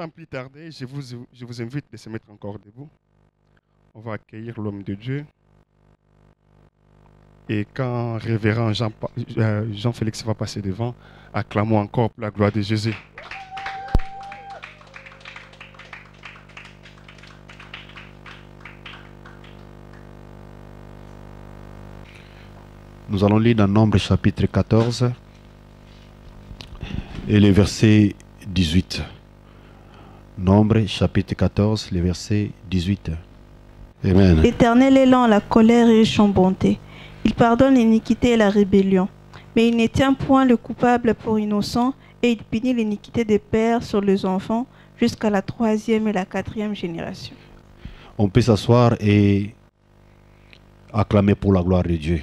sans plus tarder, je vous, invite de se mettre encore debout. On va accueillir l'homme de Dieu. Et quand révérend euh, Jean-Félix va passer devant, acclamons encore pour la gloire de Jésus. Nous allons lire dans Nombre chapitre 14 et les versets 18. Nombre chapitre 14, le verset 18. Amen. L'Éternel est lent la colère et riche en bonté. Il pardonne l'iniquité et la rébellion. Mais il ne tient point le coupable pour innocent et il punit l'iniquité des pères sur les enfants jusqu'à la troisième et la quatrième génération. On peut s'asseoir et acclamer pour la gloire de Dieu.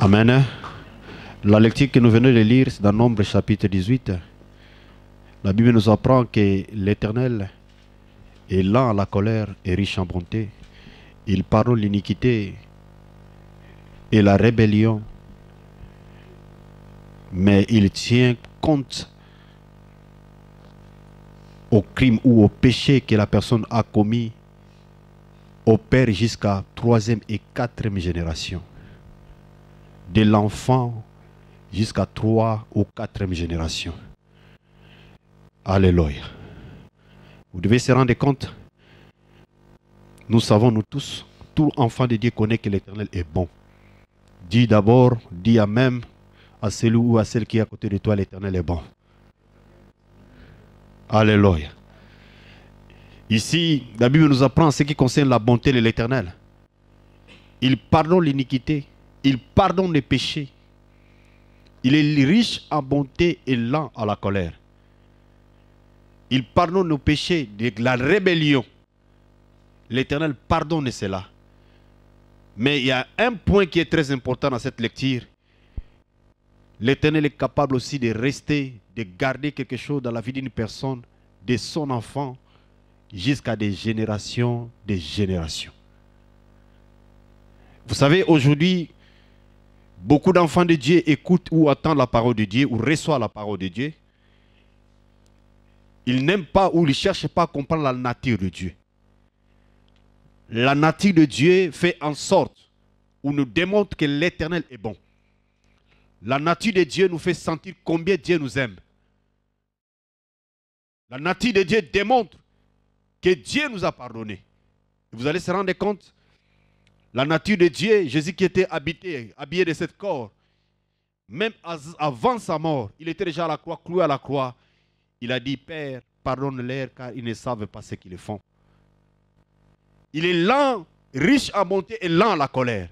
Amen. La lecture que nous venons de lire, c'est dans Nombre chapitre 18. La Bible nous apprend que l'Éternel est lent à la colère et riche en bonté. Il pardonne l'iniquité et la rébellion, mais il tient compte au crime ou au péché que la personne a commis au père jusqu'à troisième et quatrième génération. De l'enfant jusqu'à trois ou quatrième génération. Alléluia. Vous devez se rendre compte, nous savons, nous tous, tout enfant de Dieu connaît que l'Éternel est bon. Dis d'abord, dis à même, à celui ou à celle qui est à côté de toi, l'Éternel est bon. Alléluia. Ici, la Bible nous apprend ce qui concerne la bonté de l'Éternel. Il pardonne l'iniquité, il pardonne les péchés, il est riche en bonté et lent à la colère. Il pardonne nos péchés de la rébellion. L'Éternel pardonne cela. Mais il y a un point qui est très important dans cette lecture. L'Éternel est capable aussi de rester, de garder quelque chose dans la vie d'une personne, de son enfant, jusqu'à des générations, des générations. Vous savez, aujourd'hui, Beaucoup d'enfants de Dieu écoutent ou attendent la parole de Dieu ou reçoivent la parole de Dieu. Ils n'aiment pas ou ils cherchent pas à comprendre la nature de Dieu. La nature de Dieu fait en sorte ou nous démontre que l'éternel est bon. La nature de Dieu nous fait sentir combien Dieu nous aime. La nature de Dieu démontre que Dieu nous a pardonné. Vous allez se rendre compte la nature de Dieu, Jésus qui était habité, habillé de cet corps, même avant sa mort, il était déjà à la croix, cloué à la croix. Il a dit, Père, pardonne-leur car ils ne savent pas ce qu'ils font. Il est lent, riche à monter et lent à la colère.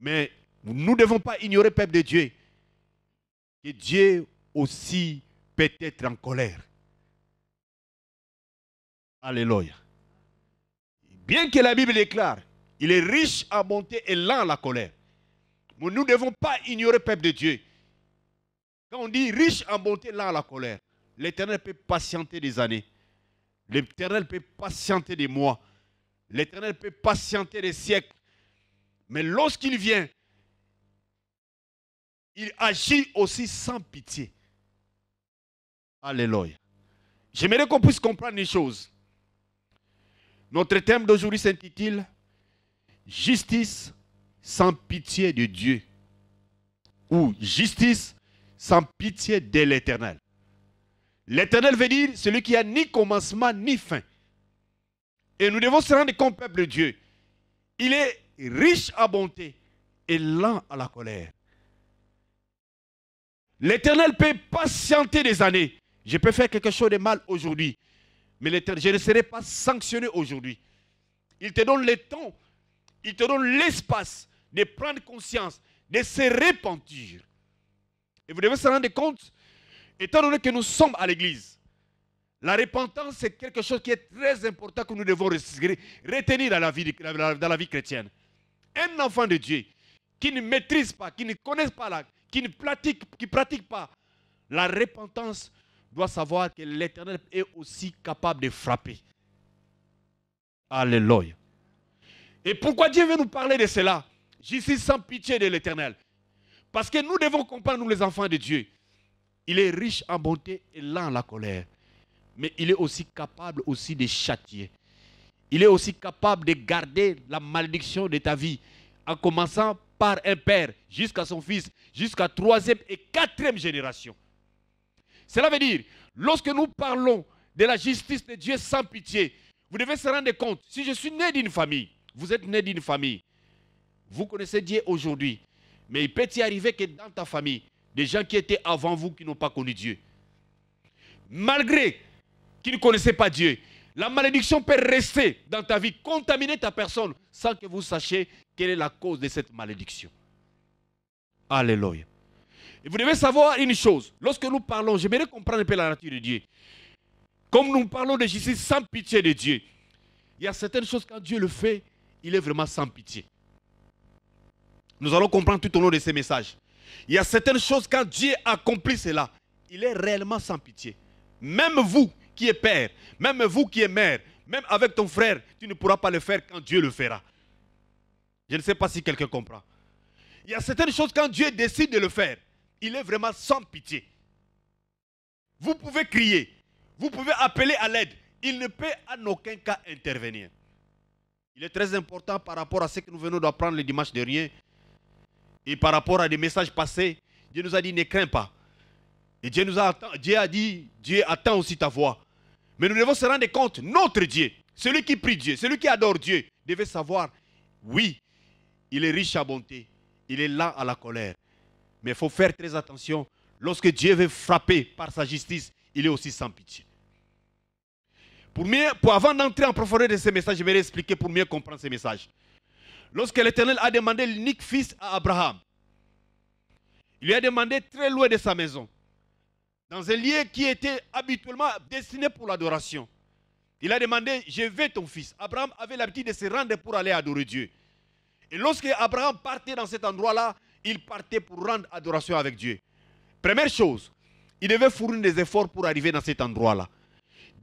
Mais nous ne devons pas ignorer, peuple de Dieu, que Dieu aussi peut être en colère. Alléluia. Bien que la Bible déclare il est riche en bonté et lent à la colère. nous ne devons pas ignorer, peuple de Dieu. Quand on dit riche en bonté, lent à la colère, l'Éternel peut patienter des années. L'Éternel peut patienter des mois. L'Éternel peut patienter des siècles. Mais lorsqu'il vient, il agit aussi sans pitié. Alléluia. J'aimerais qu'on puisse comprendre les choses. Notre thème d'aujourd'hui s'intitule justice sans pitié de Dieu ou justice sans pitié de l'Éternel. L'Éternel veut dire celui qui a ni commencement ni fin. Et nous devons se rendre compte, peuple de Dieu, il est riche à bonté et lent à la colère. L'Éternel peut patienter des années. Je peux faire quelque chose de mal aujourd'hui, mais je ne serai pas sanctionné aujourd'hui. Il te donne le temps il te donne l'espace de prendre conscience, de se repentir. Et vous devez se rendre compte, étant donné que nous sommes à l'église, la repentance c'est quelque chose qui est très important que nous devons retenir dans la vie, dans la vie chrétienne. Un enfant de Dieu qui ne maîtrise pas, qui ne connaît pas, la, qui ne pratique, qui pratique pas la repentance, doit savoir que l'Éternel est aussi capable de frapper. Alléluia. Et pourquoi Dieu veut nous parler de cela J'y suis sans pitié de l'Éternel. Parce que nous devons comprendre, nous les enfants de Dieu, il est riche en bonté et lent en la colère. Mais il est aussi capable aussi de châtier. Il est aussi capable de garder la malédiction de ta vie, en commençant par un père jusqu'à son fils, jusqu'à troisième et quatrième génération. Cela veut dire, lorsque nous parlons de la justice de Dieu sans pitié, vous devez se rendre compte, si je suis né d'une famille, vous êtes né d'une famille. Vous connaissez Dieu aujourd'hui. Mais il peut y arriver que dans ta famille, des gens qui étaient avant vous qui n'ont pas connu Dieu. Malgré qu'ils ne connaissaient pas Dieu, la malédiction peut rester dans ta vie, contaminer ta personne, sans que vous sachiez quelle est la cause de cette malédiction. Alléluia. Et vous devez savoir une chose. Lorsque nous parlons, j'aimerais comprendre un peu la nature de Dieu. Comme nous parlons de justice sans pitié de Dieu, il y a certaines choses quand Dieu le fait, il est vraiment sans pitié. Nous allons comprendre tout au long de ces messages. Il y a certaines choses, quand Dieu accomplit cela, il est réellement sans pitié. Même vous qui êtes père, même vous qui êtes mère, même avec ton frère, tu ne pourras pas le faire quand Dieu le fera. Je ne sais pas si quelqu'un comprend. Il y a certaines choses, quand Dieu décide de le faire, il est vraiment sans pitié. Vous pouvez crier, vous pouvez appeler à l'aide. Il ne peut en aucun cas intervenir. Il est très important par rapport à ce que nous venons d'apprendre le dimanche dernier et par rapport à des messages passés. Dieu nous a dit ne crains pas. Et Dieu nous a, Dieu a dit Dieu attend aussi ta voix. Mais nous devons se rendre compte, notre Dieu, celui qui prie Dieu, celui qui adore Dieu, devait savoir, oui, il est riche à bonté, il est lent à la colère. Mais il faut faire très attention. Lorsque Dieu veut frapper par sa justice, il est aussi sans pitié. Pour mieux, pour avant d'entrer en profondeur de ces messages, je vais expliquer pour mieux comprendre ces messages. Lorsque l'Éternel a demandé l'unique fils à Abraham, il lui a demandé très loin de sa maison, dans un lieu qui était habituellement destiné pour l'adoration. Il a demandé, je veux ton fils. Abraham avait l'habitude de se rendre pour aller adorer Dieu. Et lorsque Abraham partait dans cet endroit-là, il partait pour rendre adoration avec Dieu. Première chose, il devait fournir des efforts pour arriver dans cet endroit-là.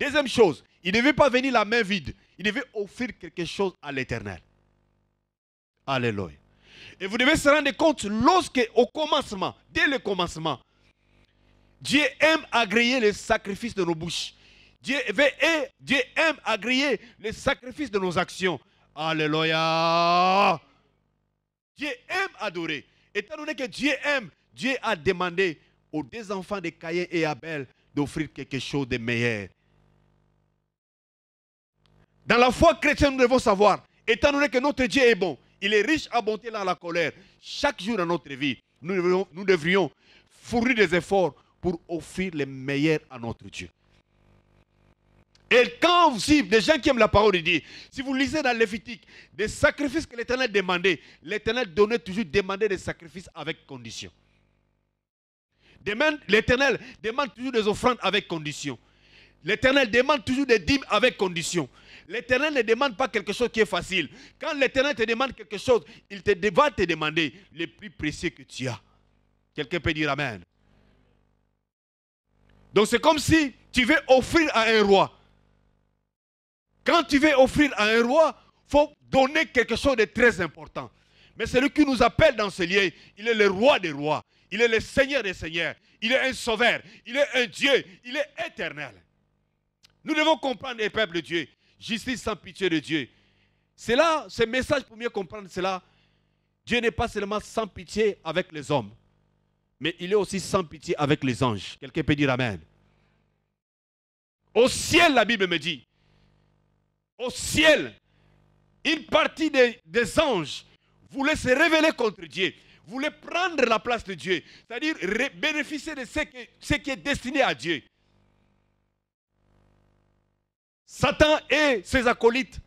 Deuxième chose, il ne veut pas venir la main vide. Il devait offrir quelque chose à l'éternel. Alléluia. Et vous devez se rendre compte, lorsque, au commencement, dès le commencement, Dieu aime agréer les sacrifices de nos bouches. Dieu, veut, aime agréer les sacrifices de nos actions. Alléluia. Dieu aime adorer. Étant donné que Dieu aime, Dieu a demandé aux deux enfants de Caïn et Abel d'offrir quelque chose de meilleur. Dans la foi chrétienne, nous devons savoir, étant donné que notre Dieu est bon, il est riche à bonté dans la colère. Chaque jour dans notre vie, nous devrions, nous fournir des efforts pour offrir les meilleurs à notre Dieu. Et quand aussi, des gens qui aiment la parole, il dit, si vous lisez dans Lévitique, des sacrifices que l'Éternel demandait, l'Éternel donnait toujours demander des sacrifices avec condition. L'Éternel demande toujours des offrandes avec condition. L'Éternel demande toujours des dîmes avec condition. L'éternel ne demande pas quelque chose qui est facile. Quand l'éternel te demande quelque chose, il te va te demander le plus précieux que tu as. Quelqu'un peut dire Amen. Donc c'est comme si tu veux offrir à un roi. Quand tu veux offrir à un roi, il faut donner quelque chose de très important. Mais celui qui nous appelle dans ce lieu, il est le roi des rois. Il est le Seigneur des Seigneurs. Il est un sauveur. Il est un Dieu. Il est éternel. Nous devons comprendre, les peuples de Dieu, justice sans pitié de Dieu. C'est là, ce message, pour mieux comprendre cela, Dieu n'est pas seulement sans pitié avec les hommes, mais il est aussi sans pitié avec les anges. Quelqu'un peut dire Amen. Au ciel, la Bible me dit, au ciel, une partie des, anges voulait se révéler contre Dieu, voulait prendre la place de Dieu, c'est-à-dire bénéficier de ce qui est destiné à Dieu. Satan et ses acolytes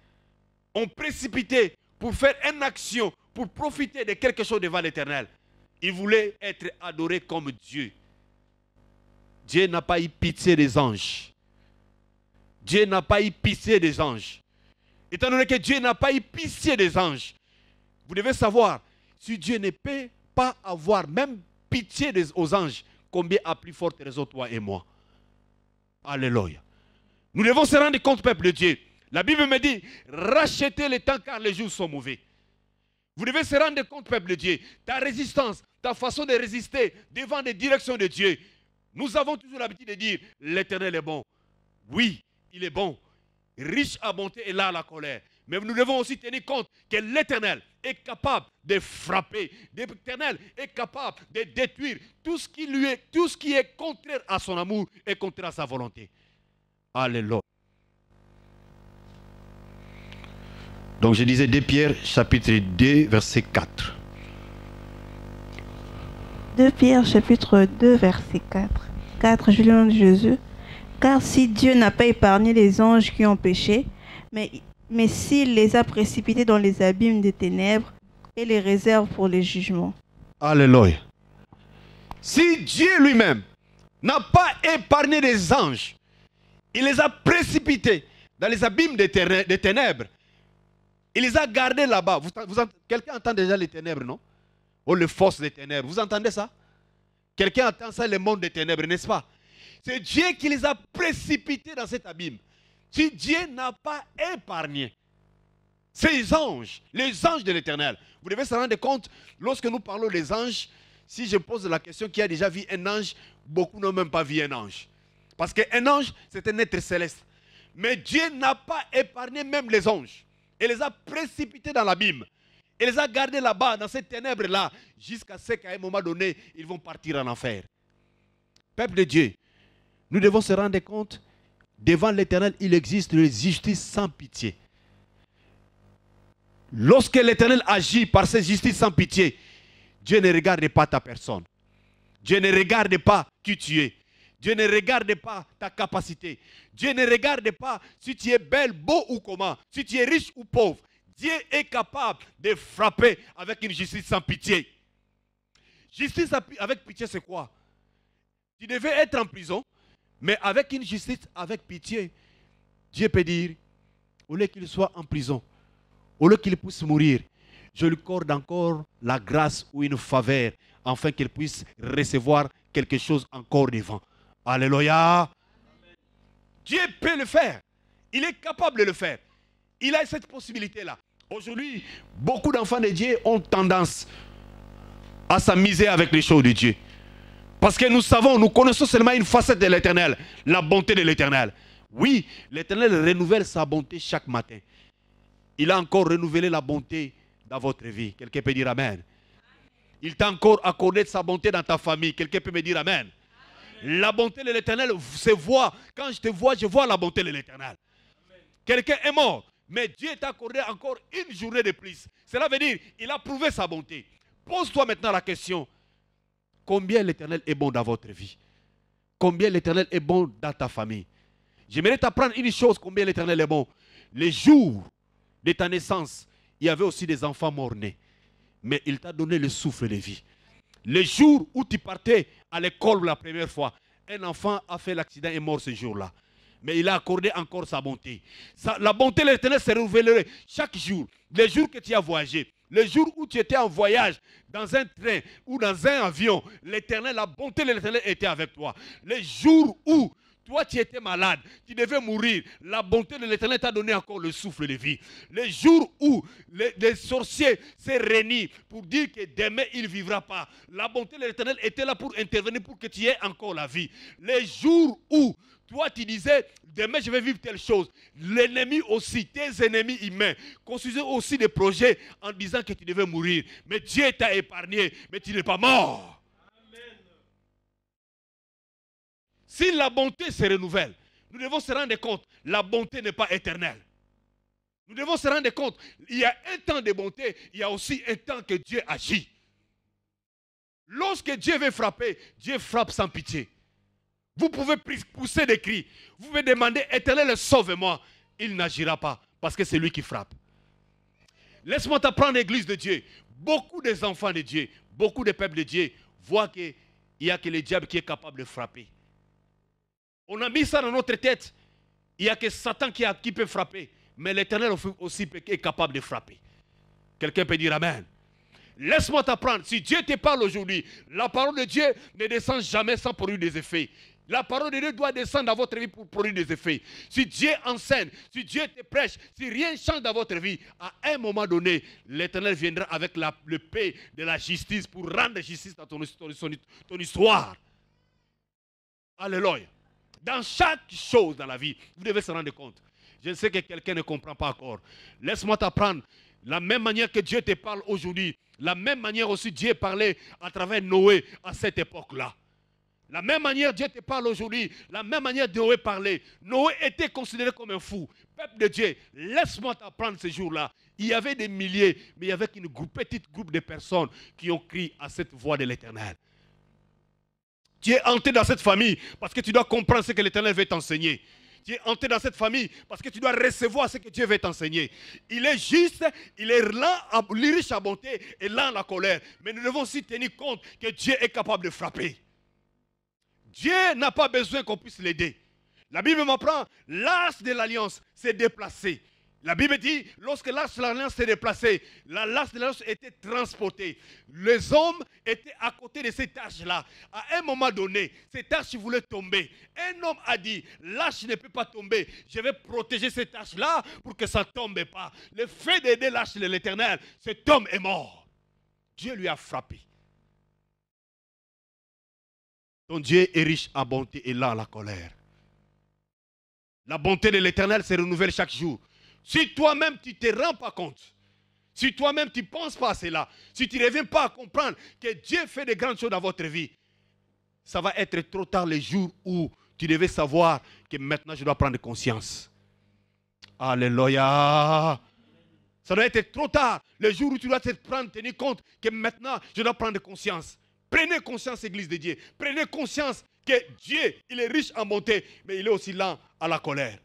ont précipité pour faire une action, pour profiter de quelque chose devant l'Éternel. Ils voulaient être adorés comme Dieu. Dieu n'a pas eu pitié des anges. Dieu n'a pas eu pitié des anges. Étant donné que Dieu n'a pas eu pitié des anges, vous devez savoir, si Dieu ne peut pas avoir même pitié des, aux anges, combien à plus forte raison toi et moi. Alléluia. Nous devons se rendre compte, peuple de Dieu. La Bible me dit, rachetez le temps car les jours sont mauvais. Vous devez se rendre compte, peuple de Dieu, ta résistance, ta façon de résister devant les directions de Dieu. Nous avons toujours l'habitude de dire, l'Éternel est bon. Oui, il est bon. Riche à bonté et là à la colère. Mais nous devons aussi tenir compte que l'Éternel est capable de frapper. L'Éternel est capable de détruire tout ce qui lui est, tout ce qui est contraire à son amour et contraire à sa volonté. Alléluia. Donc je disais 2 Pierre chapitre 2 verset 4. 2 Pierre chapitre 2 verset 4. 4 Julien de Jésus. Car si Dieu n'a pas épargné les anges qui ont péché, mais, mais s'il les a précipités dans les abîmes des ténèbres et les réserve pour les jugements. Alléluia. Si Dieu lui-même n'a pas épargné les anges, il les a précipités dans les abîmes des, ténèbres. Il les a gardés là-bas. Quelqu'un entend déjà les ténèbres, non Oh, les forces des ténèbres. Vous entendez ça Quelqu'un entend ça, le monde des ténèbres, n'est-ce pas C'est Dieu qui les a précipités dans cet abîme. Si Dieu n'a pas épargné ces anges, les anges de l'éternel, vous devez se rendre compte, lorsque nous parlons des anges, si je pose la question qui a déjà vu un ange, beaucoup n'ont même pas vu un ange. Parce qu'un ange, c'est un être céleste. Mais Dieu n'a pas épargné même les anges. Il les a précipités dans l'abîme. Il les a gardés là-bas, dans ces ténèbres-là, jusqu'à ce qu'à un moment donné, ils vont partir en enfer. Peuple de Dieu, nous devons se rendre compte, devant l'Éternel, il existe une justice sans pitié. Lorsque l'Éternel agit par cette justice sans pitié, Dieu ne regarde pas ta personne. Dieu ne regarde pas qui tu es. Dieu ne regarde pas ta capacité. Dieu ne regarde pas si tu es belle, beau ou comment, si tu es riche ou pauvre. Dieu est capable de frapper avec une justice sans pitié. Justice avec pitié, c'est quoi Tu devais être en prison, mais avec une justice, avec pitié, Dieu peut dire, au lieu qu'il soit en prison, au lieu qu'il puisse mourir, je lui corde encore la grâce ou une faveur, afin qu'il puisse recevoir quelque chose encore devant. Alléluia. Dieu peut le faire. Il est capable de le faire. Il a cette possibilité-là. Aujourd'hui, beaucoup d'enfants de Dieu ont tendance à s'amuser avec les choses de Dieu. Parce que nous savons, nous connaissons seulement une facette de l'éternel, la bonté de l'éternel. Oui, l'éternel renouvelle sa bonté chaque matin. Il a encore renouvelé la bonté dans votre vie. Quelqu'un peut dire Amen. Il t'a encore accordé sa bonté dans ta famille. Quelqu'un peut me dire Amen. La bonté de l'éternel se voit. Quand je te vois, je vois la bonté de l'éternel. Quelqu'un est mort, mais Dieu t'a accordé encore une journée de plus. Cela veut dire il a prouvé sa bonté. Pose-toi maintenant la question combien l'éternel est bon dans votre vie Combien l'éternel est bon dans ta famille J'aimerais t'apprendre une chose combien l'éternel est bon. Les jours de ta naissance, il y avait aussi des enfants morts-nés. Mais il t'a donné le souffle de vie. Le jour où tu partais à l'école la première fois, un enfant a fait l'accident et est mort ce jour-là. Mais il a accordé encore sa bonté. la bonté de l'Éternel se révélerait chaque jour. Les jours que tu as voyagé, le jour où tu étais en voyage, dans un train ou dans un avion, l'Éternel, la bonté de l'Éternel était avec toi. Le jour où toi, tu étais malade, tu devais mourir. La bonté de l'Éternel t'a donné encore le souffle de vie. Les jours où les, sorciers s'est réunis pour dire que demain il ne vivra pas, la bonté de l'Éternel était là pour intervenir pour que tu aies encore la vie. Les jours où toi, tu disais, demain, je vais vivre telle chose. L'ennemi aussi, tes ennemis humains, construisaient aussi des projets en disant que tu devais mourir. Mais Dieu t'a épargné, mais tu n'es pas mort. Si la bonté se renouvelle, nous devons se rendre compte, la bonté n'est pas éternelle. Nous devons se rendre compte, il y a un temps de bonté, il y a aussi un temps que Dieu agit. Lorsque Dieu veut frapper, Dieu frappe sans pitié. Vous pouvez pousser des cris, vous pouvez demander, éternel, sauve-moi. Il n'agira pas parce que c'est lui qui frappe. Laisse-moi t'apprendre l'église de Dieu. Beaucoup des enfants de Dieu, beaucoup de peuples de Dieu voient qu'il n'y a que le diable qui est capable de frapper. On a mis ça dans notre tête. Il n'y a que Satan qui, peut frapper. Mais l'Éternel aussi est capable de frapper. Quelqu'un peut dire Amen. Laisse-moi t'apprendre. Si Dieu te parle aujourd'hui, la parole de Dieu ne descend jamais sans produire des effets. La parole de Dieu doit descendre dans votre vie pour produire des effets. Si Dieu enseigne, si Dieu te prêche, si rien ne change dans votre vie, à un moment donné, l'Éternel viendra avec la, le paix de la justice pour rendre justice dans ton, ton histoire. Alléluia. Dans chaque chose dans la vie, vous devez se rendre compte. Je sais que quelqu'un ne comprend pas encore. Laisse-moi t'apprendre. La même manière que Dieu te parle aujourd'hui, la même manière aussi Dieu parlait à travers Noé à cette époque-là. La même manière Dieu te parle aujourd'hui, la même manière Noé parlait. Noé était considéré comme un fou. Peuple de Dieu, laisse-moi t'apprendre ce jour-là. Il y avait des milliers, mais il y avait une petite groupe de personnes qui ont crié à cette voix de l'Éternel. Tu es hanté dans cette famille parce que tu dois comprendre ce que l'Éternel veut t'enseigner. Tu es hanté dans cette famille parce que tu dois recevoir ce que Dieu veut t'enseigner. Il est juste, il est là, riche à bonté et lent à la colère. Mais nous devons aussi tenir compte que Dieu est capable de frapper. Dieu n'a pas besoin qu'on puisse l'aider. La Bible m'apprend, l'as de l'alliance s'est déplacé. La Bible dit, lorsque l'âge de s'est déplacé, la l'as de l'alliance était transportée. Les hommes étaient à côté de cette âge là À un moment donné, cette âge voulait tomber. Un homme a dit, l'âge ne peut pas tomber. Je vais protéger cette âge là pour que ça ne tombe pas. Le fait d'aider l'âge de l'éternel, cet homme est mort. Dieu lui a frappé. Ton Dieu est riche en bonté et là la colère. La bonté de l'éternel se renouvelle chaque jour. Si toi-même, tu ne te rends pas compte, si toi-même, tu ne penses pas à cela, si tu ne reviens pas à comprendre que Dieu fait des grandes choses dans votre vie, ça va être trop tard le jour où tu devais savoir que maintenant, je dois prendre conscience. Alléluia. Ça doit être trop tard, le jour où tu dois te prendre, tenir compte que maintenant, je dois prendre conscience. Prenez conscience, Église de Dieu. Prenez conscience que Dieu, il est riche en bonté, mais il est aussi lent à la colère.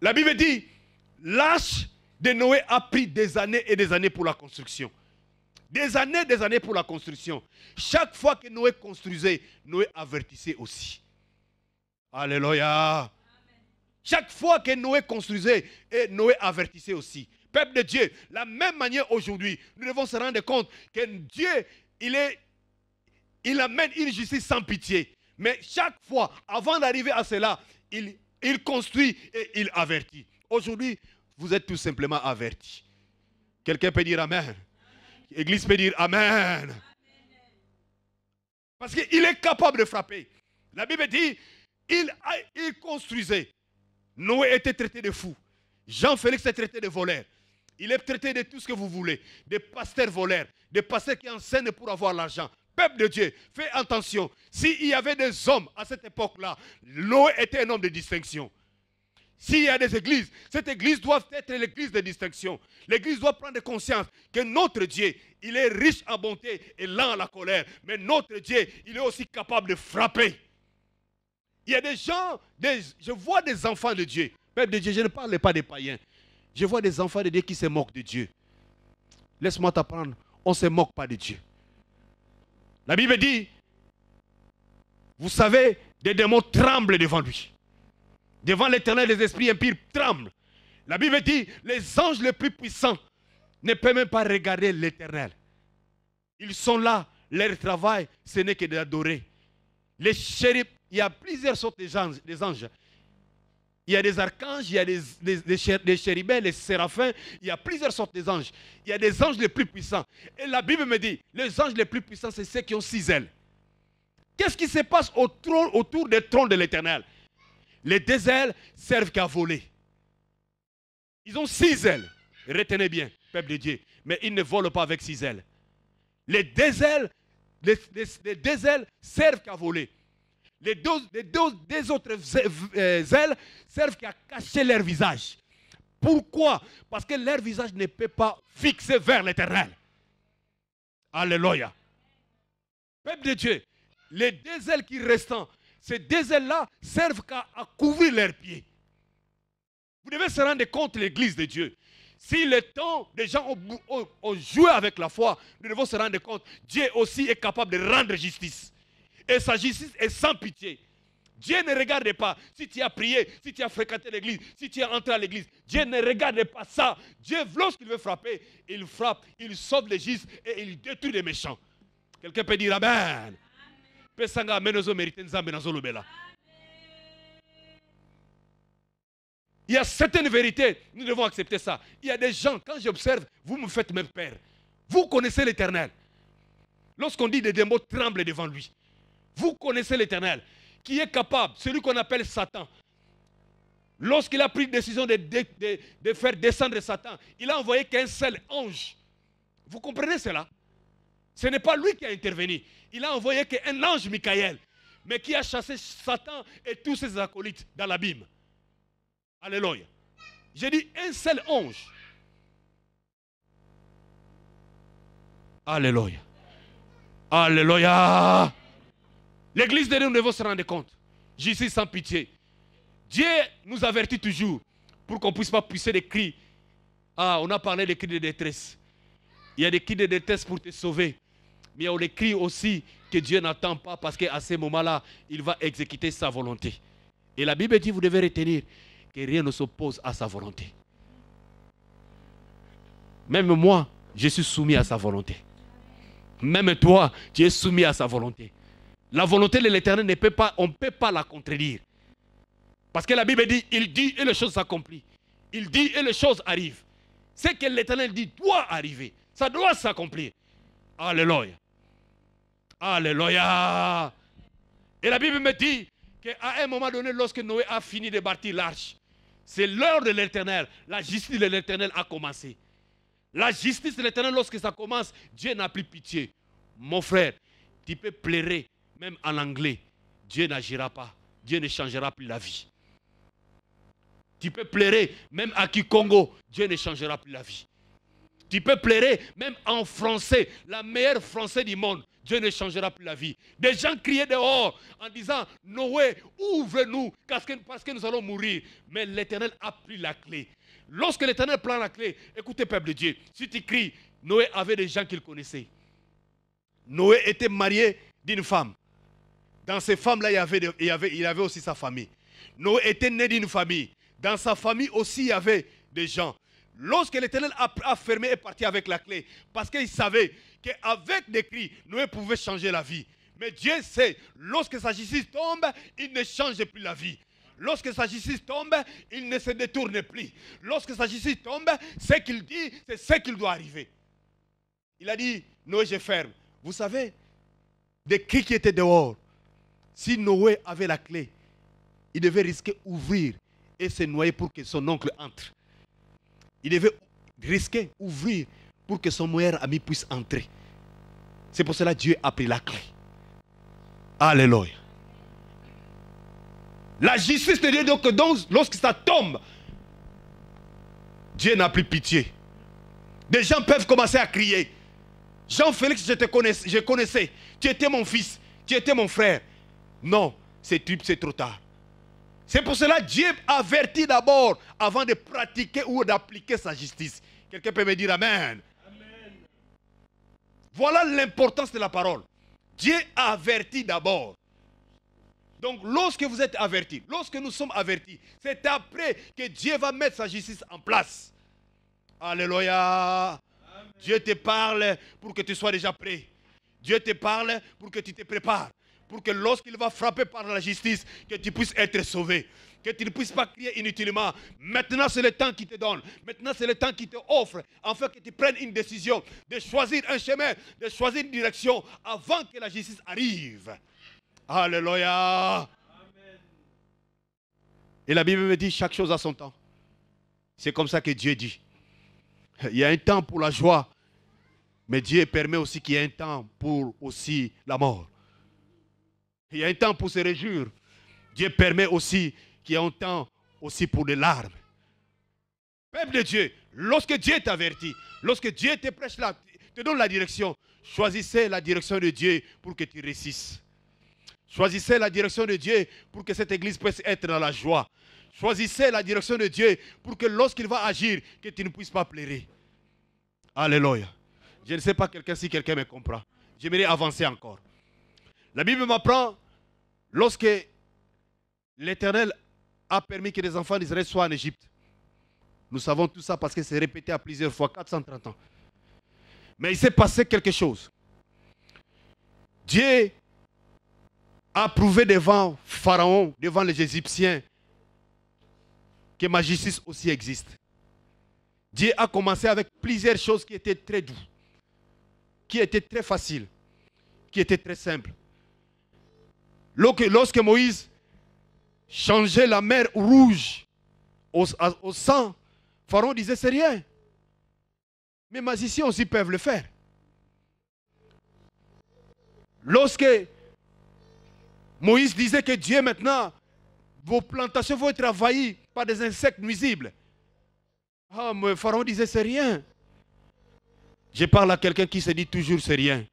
La Bible dit, L'âge de Noé a pris des années et des années pour la construction. Des années, et des années pour la construction. Chaque fois que Noé construisait, Noé avertissait aussi. Alléluia. Chaque fois que Noé construisait, et eh, Noé avertissait aussi. Peuple de Dieu, la même manière aujourd'hui, nous devons se rendre compte que Dieu, il, est, il amène une justice sans pitié. Mais chaque fois, avant d'arriver à cela, il, il construit et il avertit. Aujourd'hui, vous êtes tout simplement averti. Quelqu'un peut dire Amen. L'église peut dire Amen. Parce qu'il est capable de frapper. La Bible dit, il, construisait. Noé était traité de fou. Jean-Félix est traité de voleur. Il est traité de tout ce que vous voulez. Des pasteurs voleurs, des pasteurs qui enseignent pour avoir l'argent. Peuple de Dieu, fais attention. S'il y avait des hommes à cette époque-là, Noé était un homme de distinction. S'il y a des églises, cette église doit être l'église de distinction. L'église doit prendre conscience que notre Dieu, il est riche en bonté et lent à la colère. Mais notre Dieu, il est aussi capable de frapper. Il y a des gens, je vois des enfants de Dieu. Père de Dieu, je ne parle pas des païens. Je vois des enfants de Dieu qui se moquent de Dieu. Laisse-moi t'apprendre, on ne se moque pas de Dieu. La Bible dit, vous savez, des démons tremblent devant lui. Devant l'éternel, les esprits impurs tremblent. La Bible dit, les anges les plus puissants ne peuvent même pas regarder l'éternel. Ils sont là, leur travail, ce n'est que d'adorer. Les chérubins, il y a plusieurs sortes d'anges. anges. Il y a des archanges, il y a des, des, des, séraphins, il y a plusieurs sortes d'anges. Il y a des anges les plus puissants. Et la Bible me dit, les anges les plus puissants, c'est ceux qui ont six ailes. Qu'est-ce qui se passe autour des trônes de l'éternel les deux ailes servent qu'à voler. Ils ont six ailes. Retenez bien, peuple de Dieu. Mais ils ne volent pas avec six ailes. Les deux ailes, les, ailes servent qu'à voler. Les deux, les deux autres euh, ailes servent qu'à cacher leur visage. Pourquoi Parce que leur visage ne peut pas fixer vers l'éternel. Alléluia. Peuple de Dieu, les deux ailes qui restent ces deux ailes-là servent qu'à couvrir leurs pieds. Vous devez se rendre compte, l'Église de Dieu. Si le temps des gens ont, joué avec la foi, nous devons se rendre compte, Dieu aussi est capable de rendre justice. Et sa justice est sans pitié. Dieu ne regarde pas si tu as prié, si tu as fréquenté l'église, si tu es entré à l'église. Dieu ne regarde pas ça. Dieu, lorsqu'il veut frapper, il frappe, il sauve les justes et il détruit les méchants. Quelqu'un peut dire Amen. Il y a certaines vérités, nous devons accepter ça. Il y a des gens, quand j'observe, vous me faites même père Vous connaissez l'éternel. Lorsqu'on dit des démons tremblent devant lui, vous connaissez l'éternel, qui est capable, celui qu'on appelle Satan. Lorsqu'il a pris la décision de, de, faire descendre Satan, il a envoyé qu'un seul ange. Vous comprenez cela Ce n'est pas lui qui a intervenu il a envoyé qu'un ange Michael, mais qui a chassé Satan et tous ses acolytes dans l'abîme. Alléluia. J'ai dit un seul ange. Alléluia. Alléluia. L'église de Dieu, nous devons se rendre compte. suis sans pitié. Dieu nous avertit toujours pour qu'on ne puisse pas pousser des cris. Ah, on a parlé des cris de détresse. Il y a des cris de détresse pour te sauver. Mais on écrit aussi que Dieu n'attend pas parce qu'à ce moment-là, il va exécuter sa volonté. Et la Bible dit, vous devez retenir que rien ne s'oppose à sa volonté. Même moi, je suis soumis à sa volonté. Même toi, tu es soumis à sa volonté. La volonté de l'Éternel ne peut pas, on ne peut pas la contredire. Parce que la Bible dit, il dit et les choses s'accomplissent. Il dit et les choses arrivent. Ce que l'Éternel dit doit arriver. Ça doit s'accomplir. Alléluia. Alléluia. Et la Bible me dit qu'à un moment donné, lorsque Noé a fini de bâtir l'arche, c'est l'heure de l'éternel. La justice de l'éternel a commencé. La justice de l'éternel, lorsque ça commence, Dieu n'a plus pitié. Mon frère, tu peux pleurer, même en anglais. Dieu n'agira pas. Dieu ne changera plus la vie. Tu peux pleurer, même à Kikongo, Dieu ne changera plus la vie. Tu peux pleurer, même en français, la meilleure française du monde. Dieu ne changera plus la vie. Des gens criaient dehors en disant, Noé, ouvre-nous, parce que nous allons mourir. Mais l'Éternel a pris la clé. Lorsque l'Éternel prend la clé, écoutez, peuple de Dieu, si tu cries, Noé avait des gens qu'il connaissait. Noé était marié d'une femme. Dans ces femmes-là, il, avait, il avait aussi sa famille. Noé était né d'une famille. Dans sa famille aussi, il y avait des gens. Lorsque l'Éternel a, fermé et parti avec la clé, parce qu'il savait qu'avec des cris, Noé pouvait changer la vie. Mais Dieu sait, lorsque sa justice tombe, il ne change plus la vie. Lorsque sa justice tombe, il ne se détourne plus. Lorsque sa justice tombe, ce qu'il dit, c'est ce qu'il doit arriver. Il a dit, Noé, je ferme. Vous savez, des cris qui étaient dehors, si Noé avait la clé, il devait risquer d'ouvrir et se noyer pour que son oncle entre. Il devait risquer, ouvrir pour que son meilleur ami puisse entrer. C'est pour cela que Dieu a pris la clé. Alléluia. La justice de Dieu, donc, lorsque ça tombe, Dieu n'a plus pitié. Des gens peuvent commencer à crier. Jean-Félix, je te connais, je connaissais. Tu étais mon fils, tu étais mon frère. Non, c'est trop tard. C'est pour cela que Dieu avertit d'abord avant de pratiquer ou d'appliquer sa justice. Quelqu'un peut me dire Amen. Voilà l'importance de la parole. Dieu avertit d'abord. Donc lorsque vous êtes averti, lorsque nous sommes avertis, c'est après que Dieu va mettre sa justice en place. Alléluia. Dieu te parle pour que tu sois déjà prêt. Dieu te parle pour que tu te prépares pour que lorsqu'il va frapper par la justice, que tu puisses être sauvé. Que tu ne puisses pas crier inutilement. Maintenant, c'est le temps qui te donne. Maintenant, c'est le temps qui te offre. Afin que tu prennes une décision de choisir un chemin, de choisir une direction avant que la justice arrive. Alléluia. Amen. Et la Bible me dit chaque chose a son temps. C'est comme ça que Dieu dit. Il y a un temps pour la joie, mais Dieu permet aussi qu'il y ait un temps pour aussi la mort. Il y a un temps pour se réjouir. Dieu permet aussi qu'il y ait un temps aussi pour les larmes. Peuple de Dieu, lorsque Dieu t'avertit, lorsque Dieu te prêche là, te donne la direction, choisissez la direction de Dieu pour que tu réussisses. Choisissez la direction de Dieu pour que cette église puisse être dans la joie. Choisissez la direction de Dieu pour que lorsqu'il va agir, que tu ne puisses pas pleurer. Alléluia. Je ne sais pas quelqu'un si quelqu'un me comprend. J'aimerais avancer encore. La Bible m'apprend Lorsque l'Éternel a permis que les enfants d'Israël soient en Égypte, nous savons tout ça parce que c'est répété à plusieurs fois, 430 ans. Mais il s'est passé quelque chose. Dieu a prouvé devant Pharaon, devant les Égyptiens, que ma justice aussi existe. Dieu a commencé avec plusieurs choses qui étaient très douces, qui étaient très faciles, qui étaient très simples. Lorsque Moïse changeait la mer rouge au, sang, Pharaon disait c'est rien. Mais magiciens aussi peuvent le faire. Lorsque Moïse disait que Dieu maintenant, vos plantations vont être envahies par des insectes nuisibles. Ah, mais Pharaon disait c'est rien. Je parle à quelqu'un qui se dit toujours c'est rien.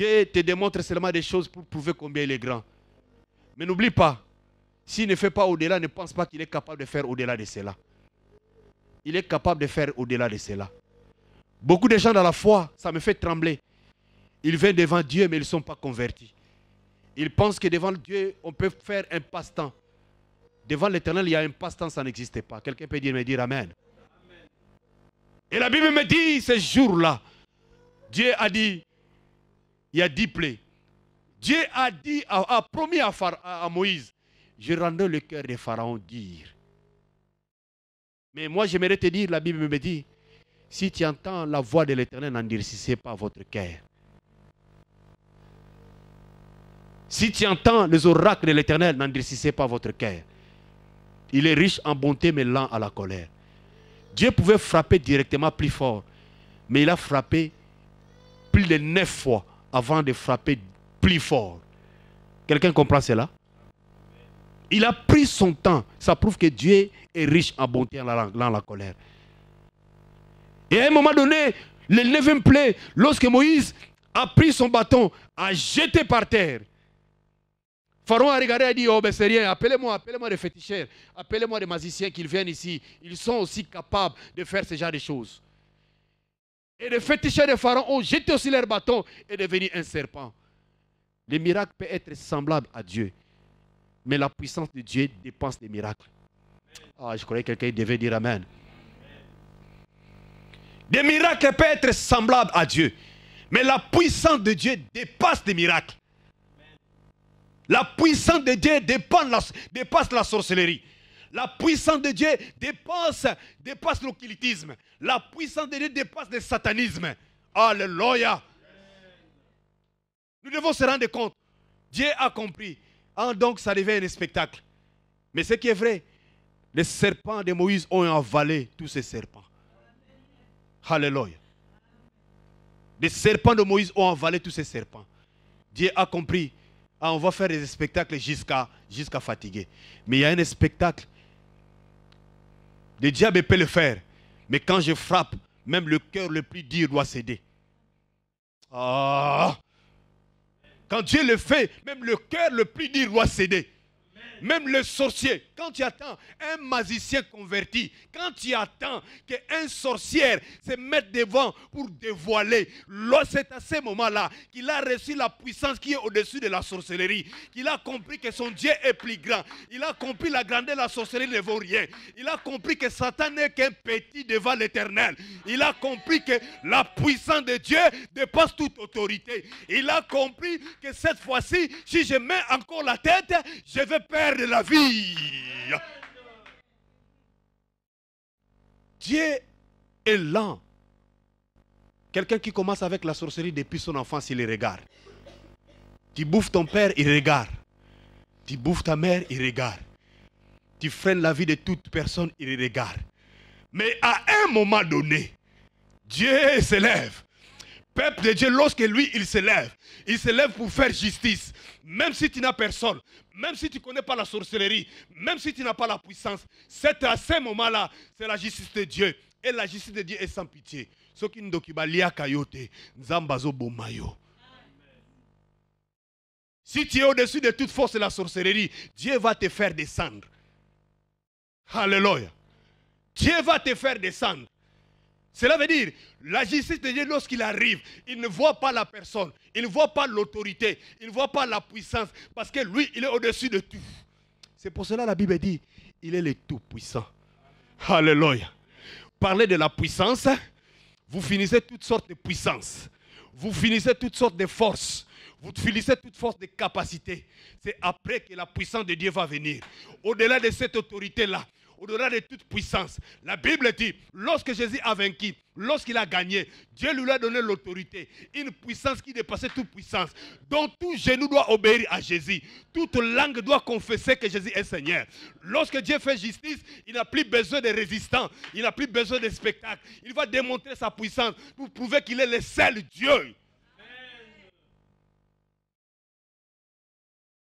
Dieu te démontre seulement des choses pour prouver combien il est grand. Mais n'oublie pas, s'il ne fait pas au-delà, ne pense pas qu'il est capable de faire au-delà de cela. Il est capable de faire au-delà de cela. Beaucoup de gens dans la foi, ça me fait trembler. Ils viennent devant Dieu, mais ils ne sont pas convertis. Ils pensent que devant Dieu, on peut faire un passe-temps. Devant l'éternel, il y a un passe-temps, ça n'existe pas. Quelqu'un peut dire, me dire Amen. Et la Bible me dit, ces jours-là, Dieu a dit, il y a dix plaies. Dieu a, dit, a, promis à, Moïse, je rendrai le cœur de Pharaon dire. Mais moi, j'aimerais te dire, la Bible me dit, si tu entends la voix de l'Éternel, n'endurcissez pas votre cœur. Si tu entends les oracles de l'Éternel, n'endurcissez pas votre cœur. Il est riche en bonté, mais lent à la colère. Dieu pouvait frapper directement plus fort, mais il a frappé plus de neuf fois avant de frapper plus fort. Quelqu'un comprend cela Il a pris son temps. Ça prouve que Dieu est riche en bonté dans la, dans la colère. Et à un moment donné, le neuvième plaie, lorsque Moïse a pris son bâton, a jeté par terre, Pharaon a regardé et a dit, oh ben c'est rien, appelez-moi, appelez-moi des féticheurs, appelez-moi des magiciens qu'ils viennent ici. Ils sont aussi capables de faire ce genre de choses. Et les féticheurs de Pharaon ont jeté aussi leur bâton et devenu un serpent. Le miracles peut être semblable à Dieu, mais la puissance de Dieu dépasse des miracles. Ah, je croyais que quelqu'un devait dire Amen. Des miracles peuvent être semblables à Dieu, mais la puissance de Dieu dépasse les miracles. La puissance de Dieu dépasse la sorcellerie. La puissance de Dieu dépasse, dépasse l'occultisme. La puissance de Dieu dépasse le satanisme. Alléluia. Nous devons se rendre compte. Dieu a compris. Ah, donc, ça être un spectacle. Mais ce qui est vrai, les serpents de Moïse ont avalé tous ces serpents. Alléluia. Les serpents de Moïse ont avalé tous ces serpents. Dieu a compris. Ah, on va faire des spectacles jusqu'à jusqu'à fatiguer. Mais il y a un spectacle le diable peut le faire. Mais quand je frappe, même le cœur le plus dur doit céder. Ah! Quand Dieu le fait, même le cœur le plus dur doit céder même le sorcier, quand tu attends un magicien converti, quand tu attends qu'un sorcière se mette devant pour dévoiler, c'est à ce moment-là qu'il a reçu la puissance qui est au-dessus de la sorcellerie, qu'il a compris que son Dieu est plus grand, il a compris la grandeur de la sorcellerie ne vaut rien, il a compris que Satan n'est qu'un petit devant l'éternel, il a compris que la puissance de Dieu dépasse toute autorité, il a compris que cette fois-ci, si je mets encore la tête, je vais perdre de la vie. Dieu est lent. Quelqu'un qui commence avec la sorcellerie depuis son enfance, il regarde. Tu bouffes ton père, il regarde. Tu bouffes ta mère, il regarde. Tu freines la vie de toute personne, il regarde. Mais à un moment donné, Dieu s'élève. Peuple de Dieu, lorsque lui, il s'élève, il s'élève pour faire justice. Même si tu n'as personne, même si tu ne connais pas la sorcellerie, même si tu n'as pas la puissance, c'est à ce moment-là, c'est la justice de Dieu. Et la justice de Dieu est sans pitié. Ce qui nous bomayo. Si tu es au-dessus de toute force de la sorcellerie, Dieu va te faire descendre. Alléluia. Dieu va te faire descendre. Cela veut dire, la justice de Dieu, lorsqu'il arrive, il ne voit pas la personne, il ne voit pas l'autorité, il ne voit pas la puissance, parce que lui, il est au-dessus de tout. C'est pour cela la Bible dit, il est le tout-puissant. Alléluia. Parlez de la puissance, vous finissez toutes sortes de puissances, vous finissez toutes sortes de forces, vous finissez toutes sortes de capacités. C'est après que la puissance de Dieu va venir. Au-delà de cette autorité-là, au-delà de toute puissance. La Bible dit, lorsque Jésus a vaincu, lorsqu'il a gagné, Dieu lui a donné l'autorité, une puissance qui dépassait toute puissance. Donc tout genou doit obéir à Jésus. Toute langue doit confesser que Jésus est Seigneur. Lorsque Dieu fait justice, il n'a plus besoin de résistants, il n'a plus besoin de spectacles. Il va démontrer sa puissance pour prouver qu'il est le seul Dieu.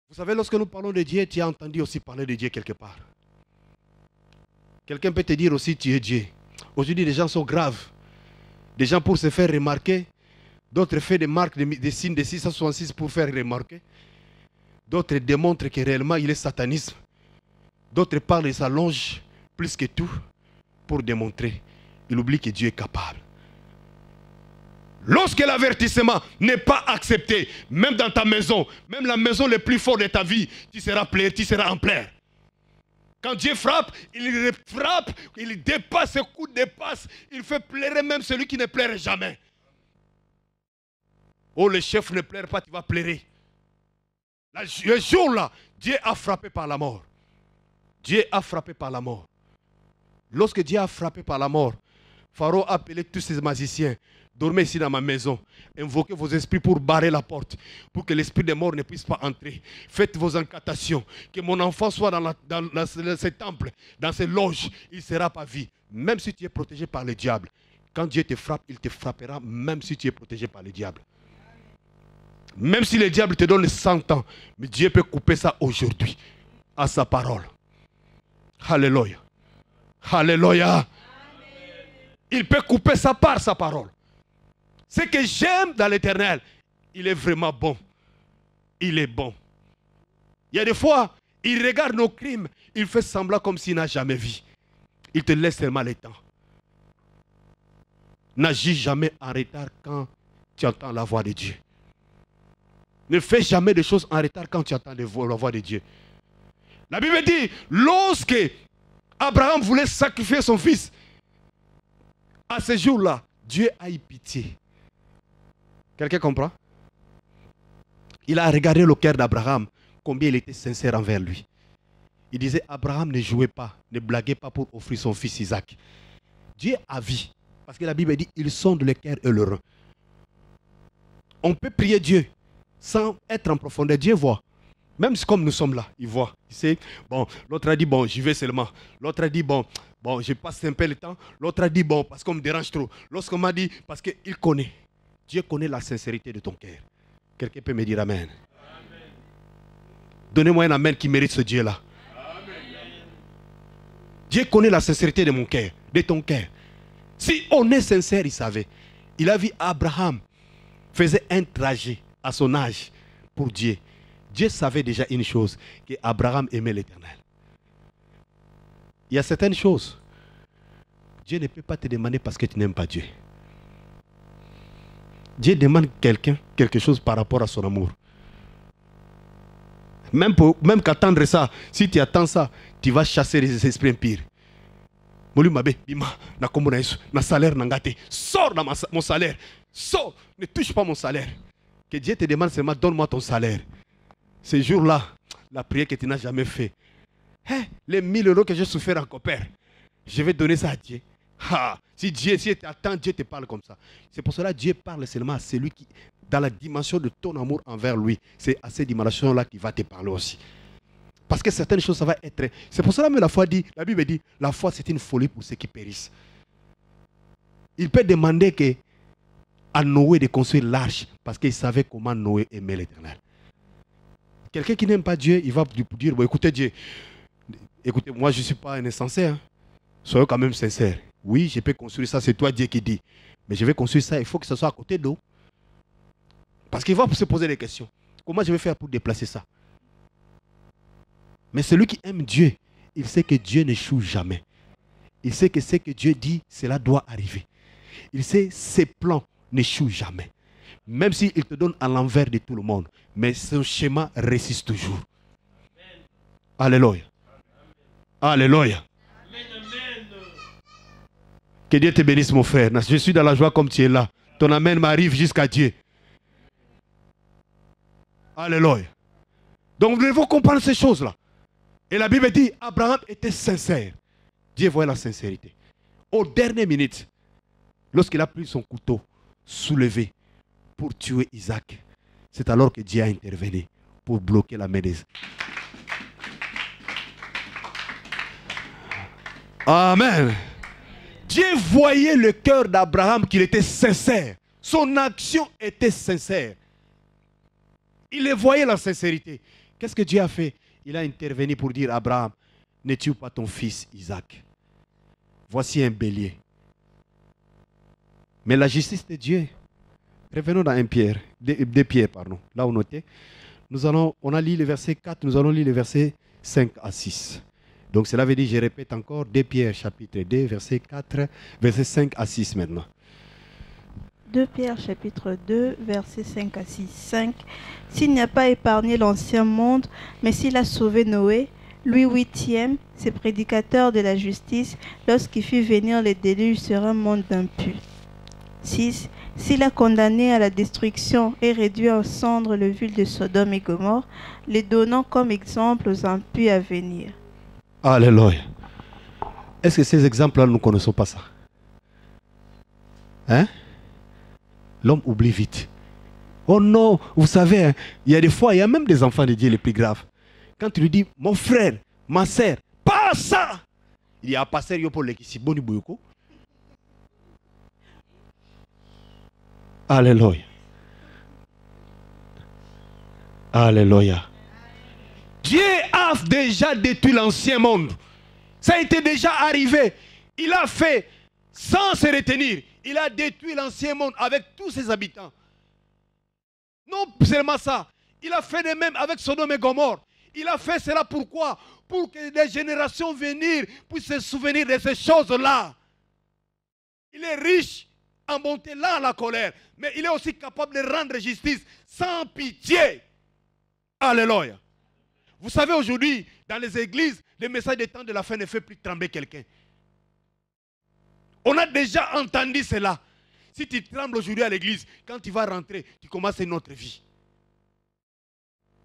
Vous savez, lorsque nous parlons de Dieu, tu as entendu aussi parler de Dieu quelque part. Quelqu'un peut te dire aussi tu es Dieu. Aujourd'hui, les gens sont graves. Des gens pour se faire remarquer. D'autres font des marques, des signes de 666 pour faire remarquer. D'autres démontrent que réellement il est satanisme. D'autres parlent et s'allongent plus que tout pour démontrer. Il oublie que Dieu est capable. Lorsque l'avertissement n'est pas accepté, même dans ta maison, même la maison la plus forte de ta vie, tu seras, plaire, tu seras en plaire. Quand Dieu frappe, il frappe, il dépasse, coup de dépasse, il fait plaire même celui qui ne plairait jamais. Oh, le chef ne plaire pas, tu vas plaire. Le jour-là, Dieu a frappé par la mort. Dieu a frappé par la mort. Lorsque Dieu a frappé par la mort, Pharaon a appelé tous ses magiciens. Dormez ici dans ma maison. Invoquez vos esprits pour barrer la porte, pour que l'esprit des morts ne puisse pas entrer. Faites vos incantations. Que mon enfant soit dans, la, dans, dans ces temples, dans ces loges. Il ne sera pas vie. Même si tu es protégé par le diable. Quand Dieu te frappe, il te frappera, même si tu es protégé par le diable. Même si le diable te donne 100 ans, mais Dieu peut couper ça aujourd'hui à sa parole. Alléluia. Alléluia. Il peut couper ça par sa parole. Ce que j'aime dans l'éternel, il est vraiment bon. Il est bon. Il y a des fois, il regarde nos crimes, il fait semblant comme s'il n'a jamais vu. Il te laisse seulement le temps. N'agis jamais en retard quand tu entends la voix de Dieu. Ne fais jamais des choses en retard quand tu entends la voix de Dieu. La Bible dit, lorsque Abraham voulait sacrifier son fils, à ce jour-là, Dieu a eu pitié. Quelqu'un comprend Il a regardé le cœur d'Abraham, combien il était sincère envers lui. Il disait, Abraham ne jouait pas, ne blaguait pas pour offrir son fils Isaac. Dieu a vie, parce que la Bible dit, ils sont de le cœur heureux. On peut prier Dieu sans être en profondeur. Dieu voit. Même comme nous sommes là, il voit. Il sait, bon, l'autre a dit, bon, j'y vais seulement. L'autre a dit, bon, bon, je passe un peu le temps. L'autre a dit, bon, parce qu'on me dérange trop. Lorsqu'on m'a dit, parce qu'il connaît. Dieu connaît la sincérité de ton cœur. Quelqu'un peut me dire Amen. Donnez-moi un Amen qui mérite ce Dieu-là. Dieu connaît la sincérité de mon cœur, de ton cœur. Si on est sincère, il savait. Il a vu Abraham faisait un trajet à son âge pour Dieu. Dieu savait déjà une chose, que Abraham aimait l'Éternel. Il y a certaines choses. Dieu ne peut pas te demander parce que tu n'aimes pas Dieu. Dieu demande quelqu'un quelque chose par rapport à son amour. Même, pour, même qu'attendre ça, si tu attends ça, tu vas chasser les esprits impirs. bima, na na salaire Sors dans mon salaire. Sors, ne touche pas mon salaire. Que Dieu te demande seulement, donne-moi ton salaire. Ce jour là la prière que tu n'as jamais faite. Hein, les 1000 euros que j'ai souffert en copère, je vais donner ça à Dieu. Si Dieu, si attends, Dieu te parle comme ça. C'est pour cela que Dieu parle seulement à celui qui, dans la dimension de ton amour envers lui, c'est à cette dimension-là qu'il va te parler aussi. Parce que certaines choses, ça va être. C'est pour cela que la foi dit, la Bible dit, la foi c'est une folie pour ceux qui périssent. Il peut demander que, à Noé de construire l'arche parce qu'il savait comment Noé aimait l'éternel. Quelqu'un qui n'aime pas Dieu, il va dire, écoutez Dieu, écoutez, moi je ne suis pas un insensé, hein. soyez quand même sincère. Oui, je peux construire ça, c'est toi Dieu qui dit. Mais je vais construire ça, il faut que ce soit à côté d'eau. Parce qu'il va se poser des questions. Comment je vais faire pour déplacer ça Mais celui qui aime Dieu, il sait que Dieu n'échoue jamais. Il sait que ce que Dieu dit, cela doit arriver. Il sait que ses plans n'échouent jamais. Même s'il te donne à l'envers de tout le monde. Mais son schéma résiste toujours. Alléluia. Alléluia. Que Dieu te bénisse, mon frère. Je suis dans la joie comme tu es là. Ton amen m'arrive jusqu'à Dieu. Alléluia. Donc, voulez-vous comprendre ces choses-là. Et la Bible dit, Abraham était sincère. Dieu voyait la sincérité. Au dernier minute, lorsqu'il a pris son couteau soulevé pour tuer Isaac, c'est alors que Dieu a intervenu pour bloquer la main Amen. Dieu voyait le cœur d'Abraham qu'il était sincère. Son action était sincère. Il voyait la sincérité. Qu'est-ce que Dieu a fait Il a intervenu pour dire Abraham, ne tue pas ton fils Isaac. Voici un bélier. Mais la justice de Dieu. Revenons dans un Pierre, des, pierres Pierre, pardon. Là où était. nous allons, on a lu le verset 4, nous allons lire le verset 5 à 6. Donc cela veut dire, je répète encore, 2 Pierre chapitre 2, verset 4, verset 5 à 6 maintenant. 2 Pierre chapitre 2, verset 5 à 6. 5. S'il n'a pas épargné l'ancien monde, mais s'il a sauvé Noé, lui huitième, ses prédicateurs de la justice, lorsqu'il fit venir les déluge sur un monde impu. 6. S'il a condamné à la destruction et réduit en cendres le ville de Sodome et Gomorre, les donnant comme exemple aux impus à venir. Alléluia. Est-ce que ces exemples-là, nous ne connaissons pas ça Hein L'homme oublie vite. Oh non, vous savez, hein, il y a des fois, il y a même des enfants de Dieu les plus graves. Quand tu lui dis, mon frère, ma sœur, pas ça Il y a ah, pas sérieux pour les bon Alléluia. Alléluia. Dieu a déjà détruit l'ancien monde. Ça a été déjà arrivé. Il a fait sans se retenir. Il a détruit l'ancien monde avec tous ses habitants. Non seulement ça, il a fait de même avec Sodome et Gomorre. Il a fait cela pourquoi Pour que des générations venir puissent se souvenir de ces choses-là. Il est riche en bonté, là la colère, mais il est aussi capable de rendre justice sans pitié. Alléluia. Vous savez, aujourd'hui, dans les églises, le message des temps de la fin ne fait plus trembler quelqu'un. On a déjà entendu cela. Si tu trembles aujourd'hui à l'église, quand tu vas rentrer, tu commences une autre vie.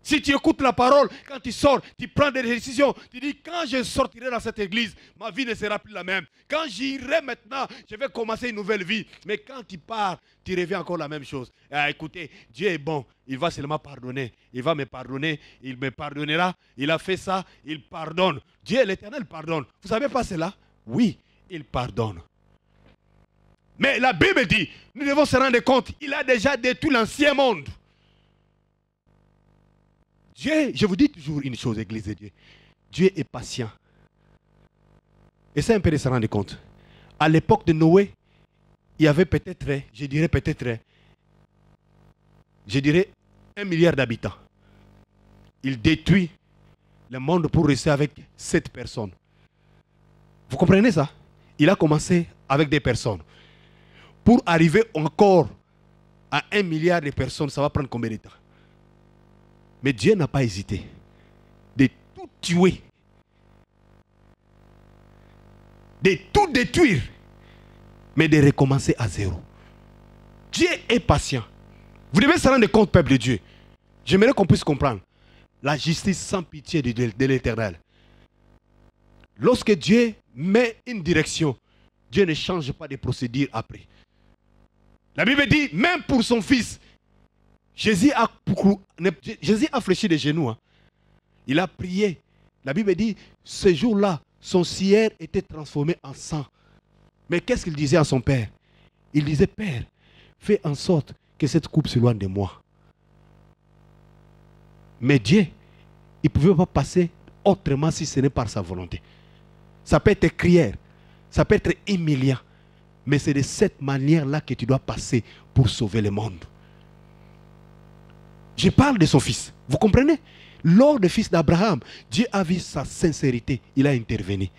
Si tu écoutes la parole, quand tu sors, tu prends des décisions. Tu dis, quand je sortirai dans cette église, ma vie ne sera plus la même. Quand j'irai maintenant, je vais commencer une nouvelle vie. Mais quand tu pars, tu reviens encore la même chose. Ah, écoutez, Dieu est bon. Il va seulement pardonner. Il va me pardonner. Il me pardonnera. Il a fait ça. Il pardonne. Dieu, l'éternel, pardonne. Vous savez pas cela Oui, il pardonne. Mais la Bible dit, nous devons se rendre compte, il a déjà détruit l'ancien monde. Dieu, je vous dis toujours une chose, Église de Dieu. Dieu est patient. Et c'est un peu de se rendre compte. À l'époque de Noé, il y avait peut-être, je dirais peut-être, je dirais un milliard d'habitants. Il détruit le monde pour rester avec sept personnes. Vous comprenez ça Il a commencé avec des personnes. Pour arriver encore à un milliard de personnes, ça va prendre combien de temps mais Dieu n'a pas hésité de tout tuer, de tout détruire, mais de recommencer à zéro. Dieu est patient. Vous devez se rendre compte, peuple de Dieu. J'aimerais qu'on puisse comprendre la justice sans pitié de, de l'éternel. Lorsque Dieu met une direction, Dieu ne change pas de procédure après. La Bible dit, même pour son fils, Jésus a, Jésus a fléchi les genoux. Hein. Il a prié. La Bible dit, ce jour-là, son ciel était transformé en sang. Mais qu'est-ce qu'il disait à son père Il disait, Père, fais en sorte que cette coupe se loigne de moi. Mais Dieu, il ne pouvait pas passer autrement si ce n'est par sa volonté. Ça peut être crière, ça peut être humiliant, mais c'est de cette manière-là que tu dois passer pour sauver le monde. Je parle de son fils. Vous comprenez Lors du fils d'Abraham, Dieu a vu sa sincérité. Il a intervenu.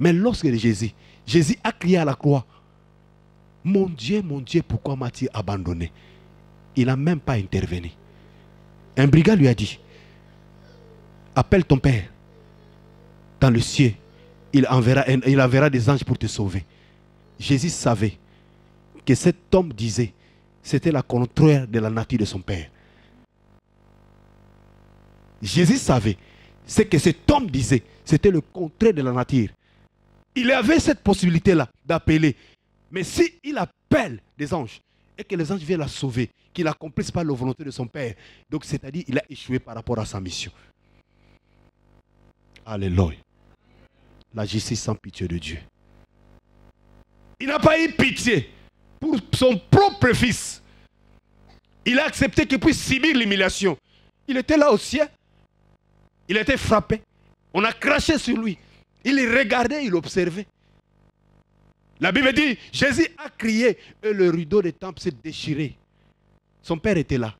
Mais lorsque Jésus, Jésus a crié à la croix, mon Dieu, mon Dieu, pourquoi ma t abandonné Il n'a même pas intervenu. Un brigand lui a dit, appelle ton Père dans le ciel. Il enverra, il enverra des anges pour te sauver. Jésus savait que cet homme disait, c'était la contraire de la nature de son Père. Jésus savait ce que cet homme disait. C'était le contraire de la nature. Il avait cette possibilité-là d'appeler. Mais s'il appelle des anges et que les anges viennent la sauver, qu'il accomplisse pas la volonté de son Père, donc c'est-à-dire qu'il a échoué par rapport à sa mission. Alléluia. La justice sans pitié de Dieu. Il n'a pas eu pitié pour son propre fils. Il a accepté qu'il puisse subir l'humiliation. Il était là au ciel. Il était frappé. On a craché sur lui. Il regardait, il observait. La Bible dit, Jésus a crié et le rideau des temples s'est déchiré. Son père était là.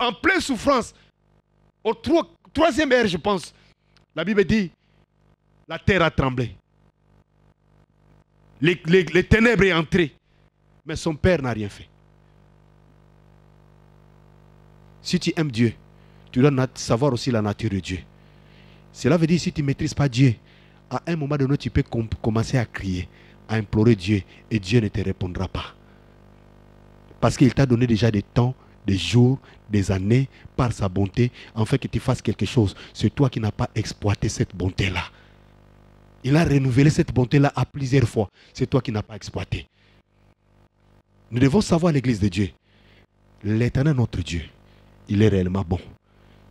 en pleine souffrance, au troisième heure, je pense, la Bible dit, la terre a tremblé. Les, ténèbres sont entrées. Mais son père n'a rien fait. Si tu aimes Dieu, tu dois savoir aussi la nature de Dieu. Cela veut dire si tu ne maîtrises pas Dieu, à un moment donné, tu peux commencer à crier, à implorer Dieu, et Dieu ne te répondra pas. Parce qu'il t'a donné déjà des temps, des jours, des années, par sa bonté, en fait que tu fasses quelque chose. C'est toi qui n'as pas exploité cette bonté-là. Il a renouvelé cette bonté-là à plusieurs fois. C'est toi qui n'as pas exploité. Nous devons savoir l'Église de Dieu. L'Éternel notre Dieu, il est réellement bon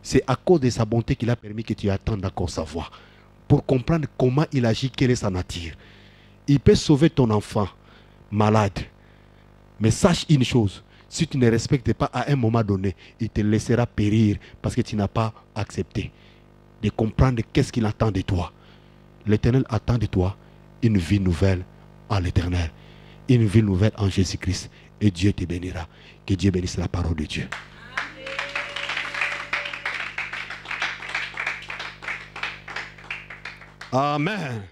c'est à cause de sa bonté qu'il a permis que tu attendes encore sa voix. Pour comprendre comment il agit, quelle est sa nature. Il peut sauver ton enfant malade. Mais sache une chose, si tu ne respectes pas à un moment donné, il te laissera périr parce que tu n'as pas accepté de comprendre qu'est-ce qu'il attend de toi. L'Éternel attend de toi une vie nouvelle en l'Éternel, une vie nouvelle en Jésus-Christ. Et Dieu te bénira. Que Dieu bénisse la parole de Dieu. Amen.